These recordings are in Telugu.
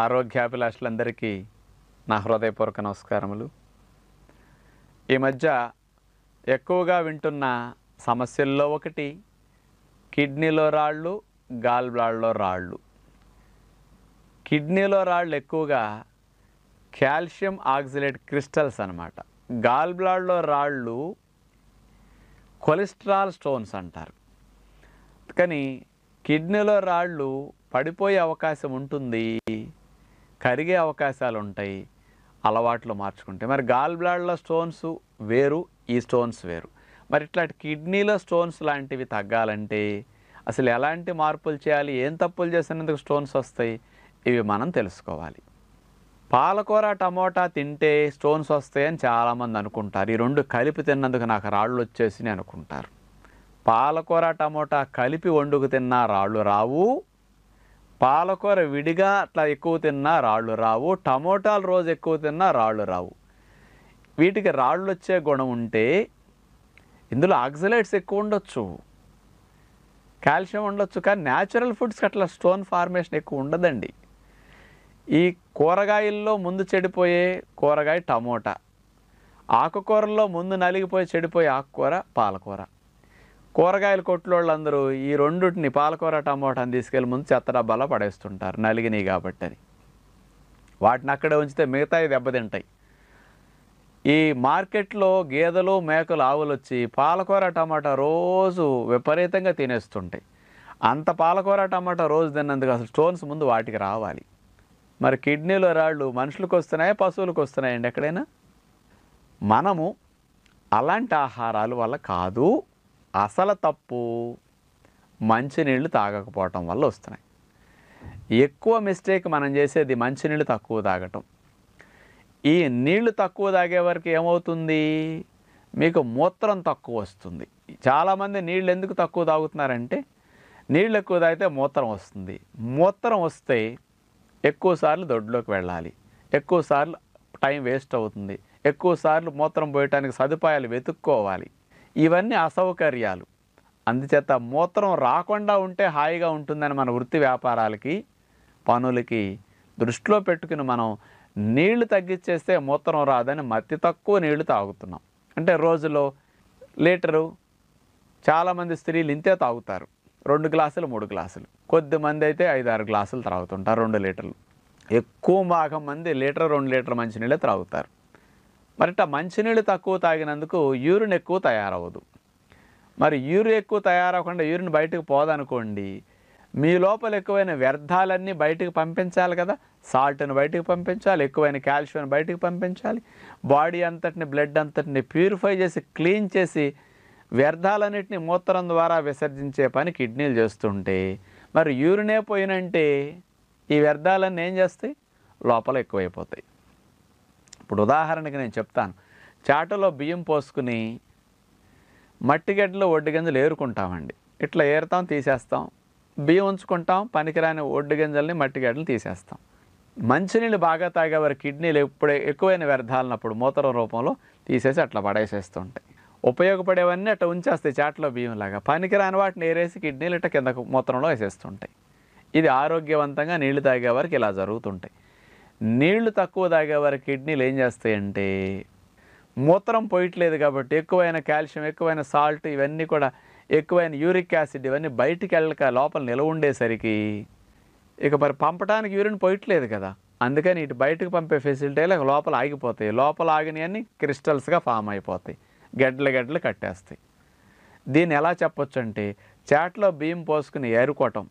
ఆరోగ్యాభిలాషులందరికీ నా హృదయపూర్వక నమస్కారములు ఈ మధ్య ఎక్కువగా వింటున్న సమస్యల్లో ఒకటి కిడ్నీలో రాళ్ళు గాల్ బ్లాడ్లో రాళ్ళు కిడ్నీలో రాళ్ళు ఎక్కువగా కాల్షియం ఆక్సిలేట్ క్రిస్టల్స్ అనమాట గాల్ బ్లాడ్లో రాళ్ళు కొలెస్ట్రాల్ స్టోన్స్ అంటారు కానీ కిడ్నీలో రాళ్ళు పడిపోయే అవకాశం ఉంటుంది కరిగే అవకాశాలు ఉంటాయి అలవాట్లు మార్చుకుంటే మరి గాల్ బ్లాడ్లో స్టోన్స్ వేరు ఈ స్టోన్స్ వేరు మరి ఇట్లాంటి కిడ్నీలో స్టోన్స్ లాంటివి తగ్గాలంటే అసలు ఎలాంటి మార్పులు చేయాలి ఏం తప్పులు చేసినందుకు స్టోన్స్ వస్తాయి ఇవి మనం తెలుసుకోవాలి పాలకూర టమోటా తింటే స్టోన్స్ వస్తాయని చాలామంది అనుకుంటారు ఈ రెండు కలిపి తిన్నందుకు నాకు రాళ్ళు వచ్చేసి అనుకుంటారు పాలకూర టమోటా కలిపి వండుకు తిన్నా రాళ్ళు రావు పాలకూర విడిగా అట్లా ఎక్కువ తిన్నా రాళ్ళు రావు టమోటాలు రోజు ఎక్కువ తిన్నా రాళ్ళు రావు వీటికి రాళ్ళు వచ్చే గుణం ఉంటే ఇందులో ఆక్సిలైట్స్ ఎక్కువ ఉండొచ్చు కాల్షియం ఉండొచ్చు కానీ న్యాచురల్ ఫుడ్స్కి అట్లా స్టోన్ ఫార్మేషన్ ఎక్కువ ఉండదండి ఈ కూరగాయల్లో ముందు చెడిపోయే కూరగాయ టమోటా ఆకుకూరల్లో ముందు నలిగిపోయి చెడిపోయే ఆకుకూర పాలకూర కూరగాయల కొట్లు వాళ్ళందరూ ఈ రెండుని పాలకూర టమోటాని తీసుకెళ్ళి ముందు చెత్త డబ్బాలో పడేస్తుంటారు నలిగినాయి కాబట్టి అని వాటిని అక్కడే ఉంచితే మిగతాయి దెబ్బతింటాయి ఈ మార్కెట్లో గేదెలు మేకలు ఆవులు వచ్చి పాలకూర టమాటా రోజు విపరీతంగా తినేస్తుంటాయి అంత పాలకూర టమాటా రోజు తిన్నందుకు అసలు స్టోన్స్ ముందు వాటికి రావాలి మరి కిడ్నీలో రాళ్ళు మనుషులకు వస్తున్నాయా పశువులకు వస్తున్నాయండి ఎక్కడైనా మనము అలాంటి ఆహారాలు వల్ల కాదు అసలు తప్పు మంచినీళ్ళు తాగకపోవటం వల్ల వస్తున్నాయి ఎక్కువ మిస్టేక్ మనం చేసేది మంచినీళ్ళు తక్కువ తాగటం ఈ నీళ్లు తక్కువ తాగే వరకు ఏమవుతుంది మీకు మూత్రం తక్కువ వస్తుంది చాలామంది నీళ్ళు ఎందుకు తక్కువ తాగుతున్నారంటే నీళ్ళు ఎక్కువ తాగితే మూత్రం వస్తుంది మూత్రం వస్తే ఎక్కువసార్లు దొడ్లోకి వెళ్ళాలి ఎక్కువసార్లు టైం వేస్ట్ అవుతుంది ఎక్కువసార్లు మూత్రం పోయటానికి సదుపాయాలు వెతుక్కోవాలి ఇవన్నీ అసౌకర్యాలు అందుచేత మూత్రం రాకుండా ఉంటే హాయిగా ఉంటుందని మన వృత్తి వ్యాపారాలకి పనులకి దృష్టిలో పెట్టుకుని మనం నీళ్లు తగ్గించేస్తే మూత్రం రాదని మతి తక్కువ నీళ్లు తాగుతున్నాం అంటే రోజులో లీటరు చాలామంది స్త్రీలు ఇంతే తాగుతారు రెండు గ్లాసులు మూడు గ్లాసులు కొద్దిమంది అయితే ఐదు ఆరు గ్లాసులు త్రాగుతుంటారు రెండు లీటర్లు ఎక్కువ భాగం మంది లీటర్ రెండు లీటర్ మంచినీళ్ళే త్రాగుతారు మరిట మంచినీళ్ళు తక్కువ తాగినందుకు యూరిన్ ఎక్కువ తయారవ్వదు మరి యూరిన్ ఎక్కువ తయారవకుండా యూరిన్ బయటకు పోదనుకోండి మీ లోపల ఎక్కువైన వ్యర్థాలన్నీ బయటకు పంపించాలి కదా సాల్ట్ని బయటకు పంపించాలి ఎక్కువైన కాల్షియం బయటకు పంపించాలి బాడీ అంతటిని బ్లడ్ అంతటిని ప్యూరిఫై చేసి క్లీన్ చేసి వ్యర్థాలన్నిటిని మూత్రం ద్వారా విసర్జించే పని కిడ్నీలు చేస్తుంటే మరి యూరినే పోయినంటే ఈ వ్యర్థాలన్నీ ఏం చేస్తాయి లోపల ఎక్కువైపోతాయి ఇప్పుడు ఉదాహరణకి నేను చెప్తాను చాటలో బియ్యం పోసుకుని మట్టిగడ్డలో ఒడ్డు గింజలు ఏరుకుంటామండి ఇట్లా ఏరుతాం తీసేస్తాం బియ్యం ఉంచుకుంటాం పనికిరాని ఒడ్డు గింజల్ని మట్టిగడ్డలు తీసేస్తాం మంచినీళ్ళు బాగా తాగేవారు కిడ్నీలు ఎప్పుడే ఎక్కువైన వ్యర్థాలన్నప్పుడు మూత్రం రూపంలో తీసేసి అట్లా పడేసేస్తుంటాయి ఉపయోగపడేవన్నీ అట్లా ఉంచేస్తాయి చాట్లో బియ్యం లాగా పనికిరాని వాటిని ఏరేసి కిడ్నీలు ఇట్లా కిందకు మూత్రంలో వేసేస్తుంటాయి ఇది ఆరోగ్యవంతంగా నీళ్లు తాగేవారికి ఇలా జరుగుతుంటాయి నీళ్లు తక్కువ తాగేవారి కిడ్నీలు ఏం చేస్తాయంటే మూత్రం పోయట్లేదు కాబట్టి ఎక్కువైన కాల్షియం ఎక్కువైన సాల్ట్ ఇవన్నీ కూడా ఎక్కువైన యూరిక్ యాసిడ్ ఇవన్నీ బయటికి వెళ్ళక లోపల నిలవ ఉండేసరికి ఇక మరి పంపడానికి యూరిన్ పోయట్లేదు కదా అందుకని ఇటు బయటకు పంపే ఫెసిలిటీలు లోపల ఆగిపోతాయి లోపల ఆగినవన్నీ క్రిస్టల్స్గా ఫామ్ అయిపోతాయి గడ్డలు గడ్డలు కట్టేస్తాయి దీన్ని ఎలా చెప్పొచ్చు అంటే చాట్లో బియ్యం పోసుకుని ఏరుకోవటం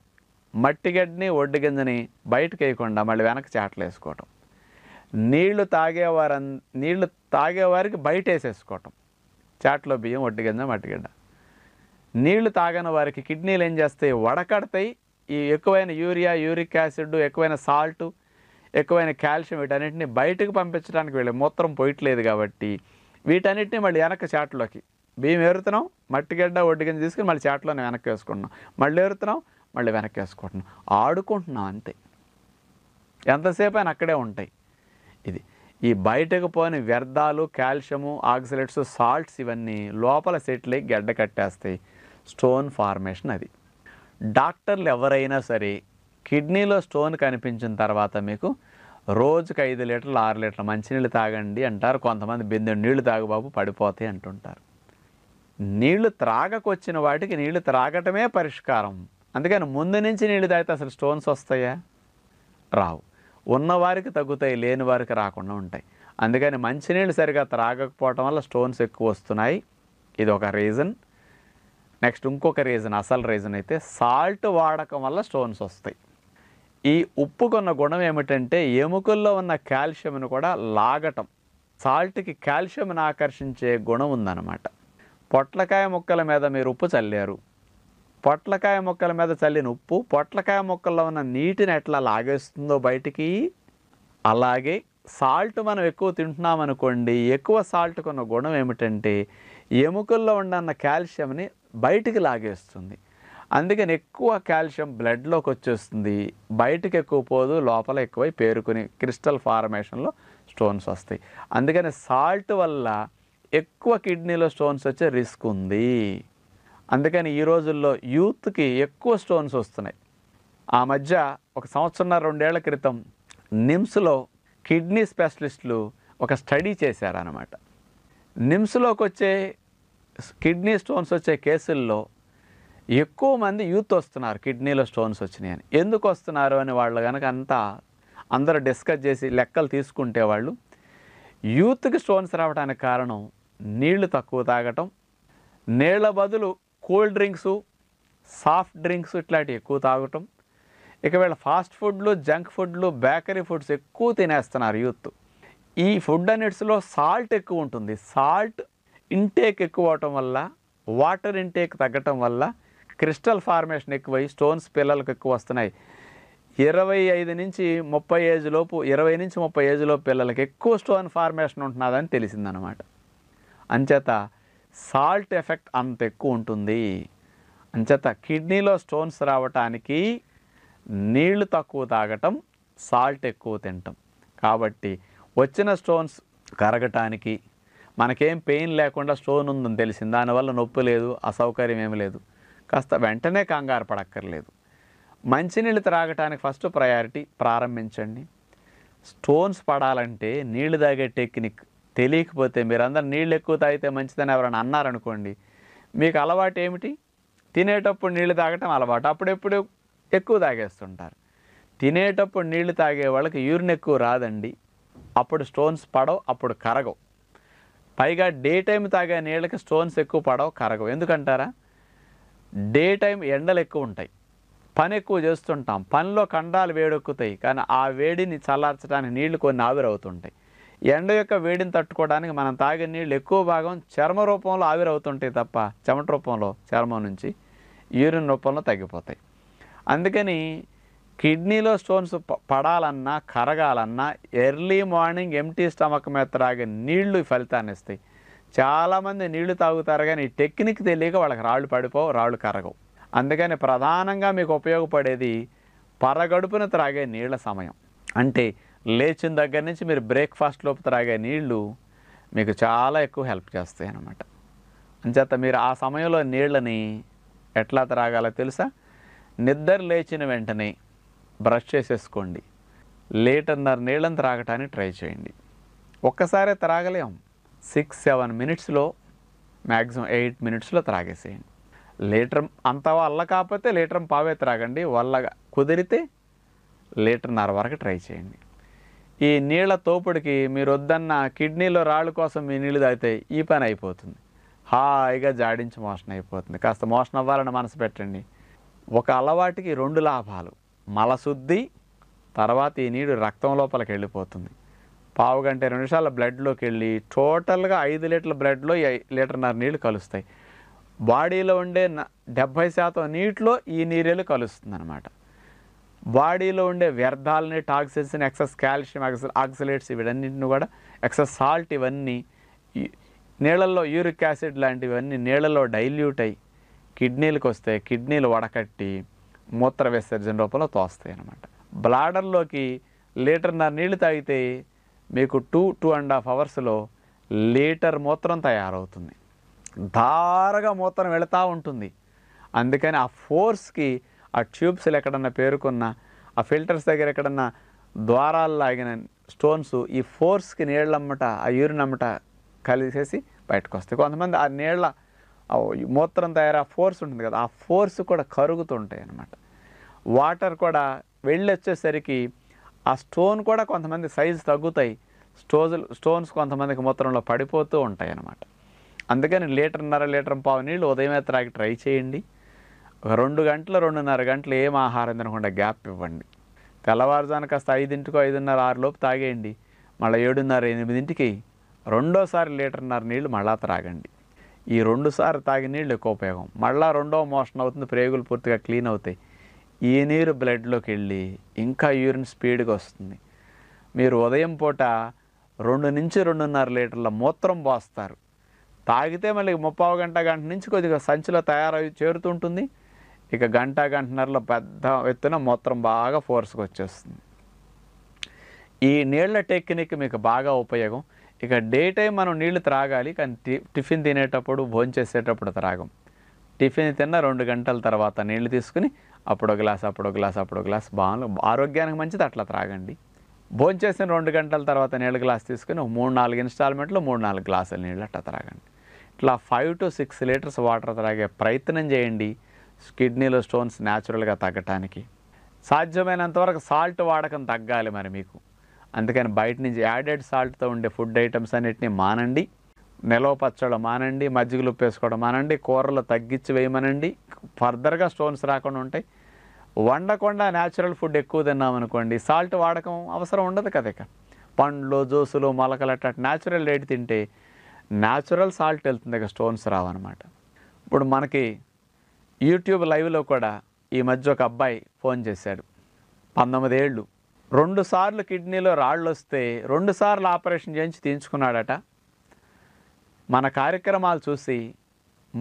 మట్టిగడ్డిని ఒడ్డు గింజని బయటకు వేయకుండా మళ్ళీ వెనక చాటలు వేసుకోవటం నీళ్లు తాగేవారం నీళ్లు తాగేవారికి బయట వేసేసుకోవటం చాట్లో బియ్యం ఒడ్డు గింజ మట్టిగడ్డ నీళ్లు తాగని వారికి కిడ్నీలు ఏం చేస్తాయి వడకడతాయి ఈ ఎక్కువైన యూరియా యూరిక్ యాసిడ్ ఎక్కువైన సాల్ట్ ఎక్కువైన కాల్షియం వీటన్నిటిని బయటకు పంపించడానికి వెళ్ళి మూత్రం పోయట్లేదు కాబట్టి వీటన్నిటిని మళ్ళీ వెనక చాట్లోకి బియ్యం ఎరుతున్నాం మట్టిగడ్డ ఒడ్డు గింజ తీసుకుని మళ్ళీ చాట్లోనే వెనక్కి వేసుకుంటున్నాం మళ్ళీ ఎరుతున్నాం మళ్ళీ వెనక్కి వేసుకుంటున్నాం ఆడుకుంటున్నాం అంతే ఎంతసేపు అయినా అక్కడే ఉంటాయి ఇది ఈ బయటకు పోని వ్యర్థాలు కాల్షియము ఆక్సిలెట్స్ సాల్ట్స్ ఇవన్నీ లోపల సెటిల్ అయ్యి గడ్డ కట్టేస్తాయి స్టోన్ ఫార్మేషన్ అది డాక్టర్లు ఎవరైనా సరే కిడ్నీలో స్టోన్ కనిపించిన తర్వాత మీకు రోజుకి ఐదు లీటర్లు ఆరు లీటర్లు మంచినీళ్ళు తాగండి అంటారు కొంతమంది బిందె నీళ్లు తాగుబాబు పడిపోతాయి అంటుంటారు నీళ్లు త్రాగకొచ్చిన వాటికి నీళ్లు త్రాగటమే పరిష్కారం అందుకని ముందు నుంచి నీళ్ళు తాగితే అసలు స్టోన్స్ వస్తాయా రావు ఉన్నవారికి తగ్గుతాయి లేని వారికి రాకుండా ఉంటాయి అందుకని మంచినీళ్ళు సరిగా త్రాగకపోవటం వల్ల స్టోన్స్ ఎక్కువ వస్తున్నాయి ఇది ఒక రీజన్ నెక్స్ట్ ఇంకొక రీజన్ అసలు రీజన్ అయితే సాల్ట్ వాడకం వల్ల స్టోన్స్ వస్తాయి ఈ ఉప్పుకున్న గుణం ఏమిటంటే ఎముకల్లో ఉన్న కాల్షియంను కూడా లాగటం సాల్ట్కి కాల్షియంను ఆకర్షించే గుణం ఉందన్నమాట పొట్లకాయ ముక్కల మీద మీరు ఉప్పు చల్లారు పొట్లకాయ మొక్కల మీద చల్లిన ఉప్పు పొట్లకాయ మొక్కల్లో ఉన్న నీటిని ఎట్లా లాగేస్తుందో బయటికి అలాగే సాల్ట్ మనం ఎక్కువ తింటున్నామనుకోండి ఎక్కువ సాల్ట్కు ఉన్న గుణం ఏమిటంటే ఎముకల్లో ఉండన్న కాల్షియంని బయటికి లాగేస్తుంది అందుకని ఎక్కువ కాల్షియం బ్లడ్లోకి వచ్చేస్తుంది బయటకు ఎక్కువ పోదు లోపల ఎక్కువై పేరుకుని క్రిస్టల్ ఫార్మేషన్లో స్టోన్స్ వస్తాయి అందుకని సాల్ట్ వల్ల ఎక్కువ కిడ్నీలో స్టోన్స్ వచ్చే రిస్క్ ఉంది అందుకని ఈ రోజుల్లో యూత్కి ఎక్కువ స్టోన్స్ వస్తున్నాయి ఆ మధ్య ఒక సంవత్సరంన్నర రెండేళ్ల క్రితం నిమ్స్లో కిడ్నీ స్పెషలిస్టులు ఒక స్టడీ చేశారనమాట నిమ్స్లోకి వచ్చే కిడ్నీ స్టోన్స్ వచ్చే కేసుల్లో ఎక్కువ మంది యూత్ వస్తున్నారు కిడ్నీలో స్టోన్స్ వచ్చినాయి అని ఎందుకు వస్తున్నారు అని వాళ్ళు కనుక అంతా అందరూ డిస్కస్ చేసి లెక్కలు తీసుకుంటే వాళ్ళు యూత్కి స్టోన్స్ రావడానికి కారణం నీళ్లు తక్కువ తాగటం నీళ్ల బదులు కూల్ డ్రింక్స్ సాఫ్ట్ డ్రింక్స్ ఇట్లాంటివి ఎక్కువ తాగటం ఇక వీళ్ళ ఫాస్ట్ ఫుడ్లు జంక్ ఫుడ్లు బేకరీ ఫుడ్స్ ఎక్కువ తినేస్తున్నారు యూత్ ఈ ఫుడ్ అనిట్స్లో సాల్ట్ ఎక్కువ ఉంటుంది సాల్ట్ ఇంటేక్ ఎక్కువ అవటం వల్ల వాటర్ ఇంటేక్ తగ్గటం వల్ల క్రిస్టల్ ఫార్మేషన్ ఎక్కువై స్టోన్స్ పిల్లలకు ఎక్కువ వస్తున్నాయి ఇరవై ఐదు నుంచి ముప్పై ఏజ్ లోపు ఇరవై నుంచి ముప్పై ఏజ్ లోపు పిల్లలకి ఎక్కువ స్టోన్ ఫార్మేషన్ ఉంటున్నదని తెలిసిందనమాట అంచేత సాల్ట్ ఎఫెక్ట్ అంత ఎక్కువ ఉంటుంది అంచేత కిడ్నీలో స్టోన్స్ రావటానికి నీళ్లు తక్కువ తాగటం సాల్ట్ ఎక్కువ తినటం కాబట్టి వచ్చిన స్టోన్స్ కరగటానికి మనకేం పెయిన్ లేకుండా స్టోన్ ఉందని తెలిసింది దానివల్ల నొప్పి లేదు అసౌకర్యం ఏమి లేదు కాస్త వెంటనే కంగారు పడక్కర్లేదు మంచినీళ్ళు త్రాగటానికి ఫస్ట్ ప్రయారిటీ ప్రారంభించండి స్టోన్స్ పడాలంటే నీళ్లు తాగే టెక్నిక్ తెలియకపోతే మీరందరూ నీళ్ళు ఎక్కువ తాగితే మంచిదని ఎవరైనా అన్నారనుకోండి మీకు అలవాటు ఏమిటి తినేటప్పుడు నీళ్ళు తాగటం అలవాటు అప్పుడెప్పుడు ఎక్కువ తాగేస్తుంటారు తినేటప్పుడు నీళ్లు తాగే వాళ్ళకి యూరిన్ ఎక్కువ రాదండి అప్పుడు స్టోన్స్ పడవు అప్పుడు కరగవు పైగా డే టైం తాగే నీళ్ళకి స్టోన్స్ ఎక్కువ పడవు కరగవు ఎందుకంటారా డే టైం ఎండలు ఎక్కువ ఉంటాయి పని ఎక్కువ చేస్తుంటాం పనిలో కండాలు వేడెక్కుతాయి కానీ ఆ వేడిని చల్లార్చడానికి నీళ్లు కొన్ని ఆవిరవుతుంటాయి ఎండ యొక్క వేడిని తట్టుకోవడానికి మనం తాగే నీళ్ళు ఎక్కువ భాగం చర్మ రూపంలో ఆవిరవుతుంటాయి తప్ప చెమట రూపంలో చర్మం నుంచి యూరిన్ రూపంలో తగ్గిపోతాయి అందుకని కిడ్నీలో స్టోన్స్ పడాలన్నా కరగాలన్నా ఎర్లీ మార్నింగ్ ఎంటీ స్టమక్ మీద త్రాగే నీళ్లు ఫలితాన్ని ఇస్తాయి చాలామంది నీళ్లు తాగుతారు కానీ ఈ టెక్నిక్ తెలియక వాళ్ళకి రాళ్ళు పడిపోవు రాళ్ళు కరగవు అందుకని ప్రధానంగా మీకు ఉపయోగపడేది పరగడుపున త్రాగే నీళ్ల సమయం అంటే లేచిన దగ్గర నుంచి మీరు బ్రేక్ఫాస్ట్ లోపు త్రాగే నీళ్లు మీకు చాలా ఎక్కువ హెల్ప్ చేస్తాయి అన్నమాట అంచేత మీరు ఆ సమయంలో నీళ్ళని ఎట్లా త్రాగాలో తెలుసా నిద్ర లేచిన వెంటనే బ్రష్ చేసేసుకోండి లీటర్న్నర నీళ్ళని త్రాగటానికి ట్రై చేయండి ఒక్కసారే త్రాగలేం సిక్స్ సెవెన్ మినిట్స్లో మ్యాక్సిమం ఎయిట్ మినిట్స్లో త్రాగేసేయండి లీటర్ అంత వల్ల కాకపోతే లీటర్ పావే త్రాగండి వల్ల కుదిరితే లీటర్న్నర వరకు ట్రై చేయండి ఈ నీళ్ల తోపుడికి మీరు వద్దన్న కిడ్నీలో రాళ్ళు కోసం మీ నీళ్ళు తాగితే ఈ పని అయిపోతుంది హాయిగా జాడించి మోషన్ అయిపోతుంది కాస్త మోషన్ అవ్వాలని మనసు పెట్టండి ఒక అలవాటికి రెండు లాభాలు మలశుద్ధి తర్వాత ఈ నీరు రక్తం లోపలికి వెళ్ళిపోతుంది పావు గంట రెండు నిమిషాల బ్లడ్లోకి వెళ్ళి టోటల్గా ఐదు లీటర్ల బ్లడ్లో లీటర్నర నీళ్ళు కలుస్తాయి బాడీలో ఉండే డెబ్భై శాతం నీటిలో ఈ నీరేలు కలుస్తుంది అనమాట బాడీలో ఉండే వ్యర్థాలని టాక్సిన్స్ని ఎక్సెస్ కాల్షియం ఎక్సెస్ ఆక్సిలేట్స్ ఇవన్నింటిని కూడా ఎక్సెస్ సాల్ట్ ఇవన్నీ నీళ్ళల్లో యూరిక్ యాసిడ్ లాంటివన్నీ నీళ్ళలో డైల్యూట్ అయ్యి కిడ్నీలకు వస్తే కిడ్నీలు వడకట్టి మూత్ర విసర్జన రూపంలో తోస్తాయి అనమాట బ్లాడర్లోకి లీటర్న్నర నీళ్లు తాగితే మీకు టూ టూ అండ్ హాఫ్ అవర్స్లో లీటర్ మూత్రం తయారవుతుంది దారగా మూత్రం వెళుతూ ఉంటుంది అందుకని ఆ ఫోర్స్కి ఆ ట్యూబ్స్లు ఎక్కడన్నా పేరుకున్న ఆ ఫిల్టర్స్ దగ్గర ఎక్కడన్నా ద్వారాలు లాగిన స్టోన్స్ ఈ ఫోర్స్కి నీళ్ళమ్మట ఆ యూరినమ్మట కలిసేసి బయటకు వస్తాయి కొంతమంది ఆ నీళ్ళ మూత్రం తయారా ఫోర్స్ ఉంటుంది కదా ఆ ఫోర్స్ కూడా కరుగుతుంటాయి అనమాట వాటర్ కూడా వెళ్ళి వచ్చేసరికి ఆ స్టోన్ కూడా కొంతమంది సైజు తగ్గుతాయి స్టోజులు స్టోన్స్ కొంతమందికి మూత్రంలో పడిపోతూ ఉంటాయి అనమాట అందుకని లీటర్న్నర లీటర్ పావు నీళ్ళు ఉదయమే త్రాగి ట్రై చేయండి ఒక రెండు గంటలు రెండున్నర గంటలు ఏం ఆహారం తినకుండా గ్యాప్ ఇవ్వండి తెల్లవారుజాను కాస్త ఐదింటికో ఐదున్నర ఆరులోపు తాగేయండి మళ్ళీ ఏడున్నర ఎనిమిదింటికి రెండోసారి లీటర్న్నర నీళ్లు మళ్ళా త్రాగండి ఈ రెండుసారి తాగి నీళ్ళు ఎక్కువ ఉపయోగం మళ్ళా రెండో మోషన్ అవుతుంది ప్రేగులు పూర్తిగా క్లీన్ అవుతాయి ఈ నీరు బ్లడ్లోకి వెళ్ళి ఇంకా యూరిన్ స్పీడ్గా వస్తుంది మీరు ఉదయం పూట రెండు నుంచి రెండున్నర లీటర్ల మూత్రం పోస్తారు తాగితే మళ్ళీ ముప్పావు గంట గంట నుంచి కొద్దిగా సంచిలో తయారై చేరుతుంటుంది ఇక గంట గంటన్నరలో పెద్ద ఎత్తున మూత్రం బాగా ఫోర్స్కి వచ్చేస్తుంది ఈ నీళ్ల టెక్నిక్ మీకు బాగా ఉపయోగం ఇక డే టైం మనం నీళ్లు త్రాగాలి కానీ టిఫిన్ తినేటప్పుడు భోంచేసేటప్పుడు త్రాగం టిఫిన్ తిన్న రెండు గంటల తర్వాత నీళ్లు తీసుకుని అప్పుడో గ్లాస్ అప్పుడో గ్లాస్ అప్పుడో గ్లాస్ బాగా ఆరోగ్యానికి మంచిది అట్లా త్రాగండి భోంచేసిన రెండు గంటల తర్వాత నీళ్ళ గ్లాస్ తీసుకుని మూడు నాలుగు ఇన్స్టాల్మెంట్లో మూడు నాలుగు గ్లాసులు నీళ్ళు అట్లా త్రాగండి ఇట్లా five to six litres water త్రాగే ప్రయత్నం చేయండి కిడ్నీలో స్టోన్స్ న్యాచురల్గా తగ్గటానికి సాధ్యమైనంతవరకు సాల్ట్ వాడకం తగ్గాలి మరి మీకు అందుకని బయట నుంచి యాడెడ్ సాల్ట్తో ఉండే ఫుడ్ ఐటమ్స్ అన్నిటిని మానండి నిలవ పచ్చడం మానండి మజ్జిగలు ఉప్పేసుకోవడం మానండి కూరలు తగ్గించి వేయమనండి ఫర్దర్గా స్టోన్స్ రాకుండా ఉంటాయి వండకుండా న్యాచురల్ ఫుడ్ ఎక్కువ తిన్నామనుకోండి సాల్ట్ వాడకం అవసరం ఉండదు కదా ఇక పండ్లు జ్యూసులు మొలకలు అట్లా న్యాచురల్ రేట్ తింటే న్యాచురల్ సాల్ట్ వెళ్తుంది ఇక స్టోన్స్ రావన్నమాట ఇప్పుడు మనకి యూట్యూబ్ లైవ్లో కూడా ఈ మధ్య ఒక అబ్బాయి ఫోన్ చేశాడు పంతొమ్మిదేళ్ళు రెండుసార్లు కిడ్నీలో రాళ్ళు వస్తే రెండుసార్లు ఆపరేషన్ చేయించి తీయించుకున్నాడట మన కార్యక్రమాలు చూసి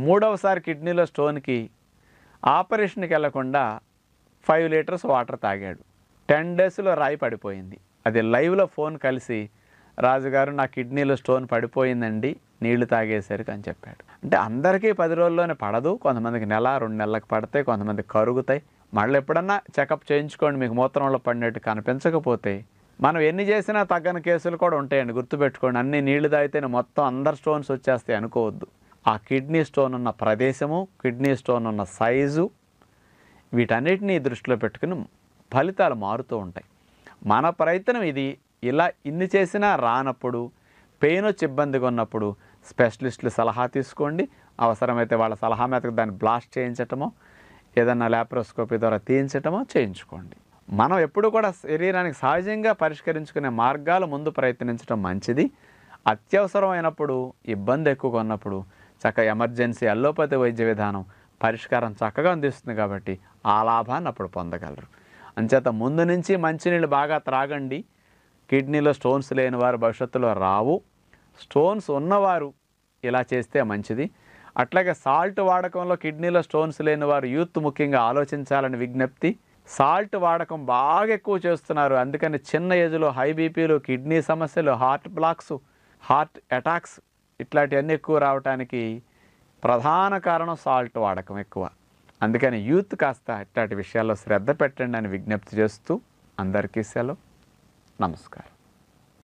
మూడవసారి కిడ్నీలో స్టోన్కి ఆపరేషన్కి వెళ్లకుండా ఫైవ్ లీటర్స్ వాటర్ తాగాడు టెన్ డేస్లో రాయి పడిపోయింది అది లైవ్లో ఫోన్ కలిసి రాజుగారు నా కిడ్నీలో స్టోన్ పడిపోయిందండి నీళ్లు తాగేసరికి అని చెప్పాడు అంటే అందరికీ పది రోజుల్లోనే పడదు కొంతమందికి నెల రెండు నెలలకు పడతాయి కొంతమంది కరుగుతాయి మళ్ళీ ఎప్పుడన్నా చెకప్ చేయించుకోండి మీకు మూత్రంలో పడినట్టు కనిపించకపోతే మనం ఎన్ని చేసినా తగ్గని కేసులు కూడా ఉంటాయండి గుర్తుపెట్టుకోండి అన్ని నీళ్లు తాగితేనే మొత్తం అందరు స్టోన్స్ వచ్చేస్తాయి అనుకోవద్దు ఆ కిడ్నీ స్టోన్ ఉన్న ప్రదేశము కిడ్నీ స్టోన్ ఉన్న సైజు వీటన్నిటినీ దృష్టిలో పెట్టుకుని ఫలితాలు మారుతూ ఉంటాయి మన ప్రయత్నం ఇది ఇలా ఇన్ని చేసినా రానప్పుడు పెయిన్ వచ్చి ఇబ్బందిగా ఉన్నప్పుడు స్పెషలిస్టుల సలహా తీసుకోండి అవసరమైతే వాళ్ళ సలహా మేరకు దాన్ని బ్లాస్ట్ చేయించటమో ఏదన్నా ల్యాప్రోస్కోపీ ద్వారా తీయించటమో చేయించుకోండి మనం ఎప్పుడు కూడా శరీరానికి సహజంగా పరిష్కరించుకునే మార్గాలు ముందు ప్రయత్నించడం మంచిది అత్యవసరమైనప్పుడు ఇబ్బంది ఎక్కువగా ఉన్నప్పుడు చక్క ఎమర్జెన్సీ అల్లోపతి వైద్య విధానం పరిష్కారం చక్కగా అందిస్తుంది కాబట్టి ఆ లాభాన్ని అప్పుడు పొందగలరు అంచేత ముందు నుంచి మంచినీళ్ళు బాగా త్రాగండి కిడ్నీలో స్టోన్స్ లేని వారు భవిష్యత్తులో రావు స్టోన్స్ ఉన్నవారు ఇలా చేస్తే మంచిది అట్లాగే సాల్ట్ వాడకంలో కిడ్నీలో స్టోన్స్ లేని వారు యూత్ ముఖ్యంగా ఆలోచించాలని విజ్ఞప్తి సాల్ట్ వాడకం బాగా ఎక్కువ చేస్తున్నారు అందుకని చిన్న ఏజ్లో హై బీపీలు కిడ్నీ సమస్యలు హార్ట్ బ్లాక్స్ హార్ట్ అటాక్స్ ఇట్లాంటివన్నీ ఎక్కువ రావడానికి ప్రధాన కారణం సాల్ట్ వాడకం ఎక్కువ అందుకని యూత్ కాస్త ఇట్లాంటి విషయాల్లో శ్రద్ధ పెట్టండి అని విజ్ఞప్తి చేస్తూ అందరికీ సెలవు నమస్కారం